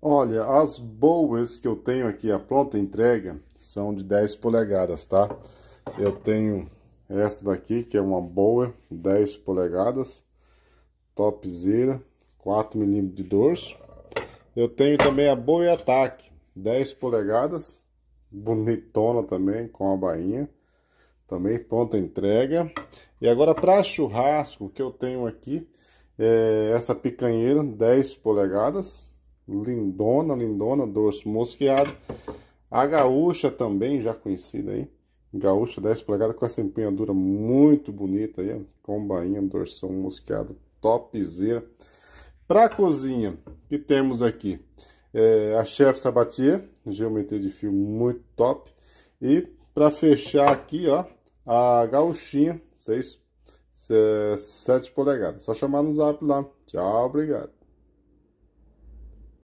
Olha, as boas que eu tenho aqui, a pronta entrega, são de 10 polegadas, tá? Eu tenho essa daqui, que é uma boa, 10 polegadas, topzera, 4 milímetros de dorso. Eu tenho também a boa ataque, 10 polegadas, bonitona também, com a bainha. Também pronta entrega. E agora para churrasco, que eu tenho aqui, é essa picanheira, 10 polegadas, lindona, lindona, dorso mosqueado. A gaúcha também, já conhecida aí. Gaúcha 10 polegadas com essa empenhadura muito bonita aí, com bainha, dorsão mosqueado, topzera. Para cozinha, que temos aqui é, a Chef Sabatier, geometria de fio muito top. E para fechar aqui, ó, a gauchinha, 6, 7 polegadas. Só chamar no zap lá. Tchau, obrigado.